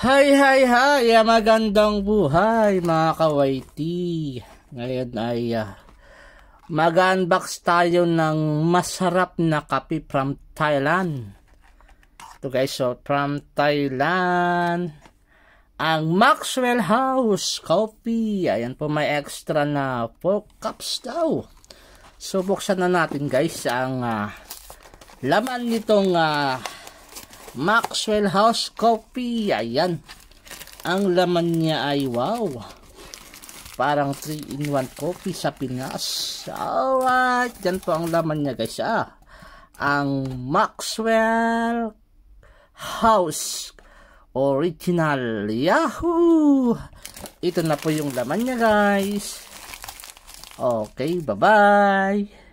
Hi, hi, hi! Ah, magandang buhay mga kawaiti! Ngayon ay uh, mag-unbox tayo ng masarap na kape from Thailand. Ito guys, so oh, from Thailand, ang Maxwell House Coffee. Ayan po, may extra na 4 cups daw. So buksan na natin guys ang uh, laman nitong uh, Maxwell House Coffee. Ayan. Ang laman niya ay wow. Parang 3-in-1 coffee sa Pinas. Alright. Yan po ang laman niya guys. Ah. Ang Maxwell House Original. Yahoo! Ito na po yung laman niya guys. Okay. Bye-bye.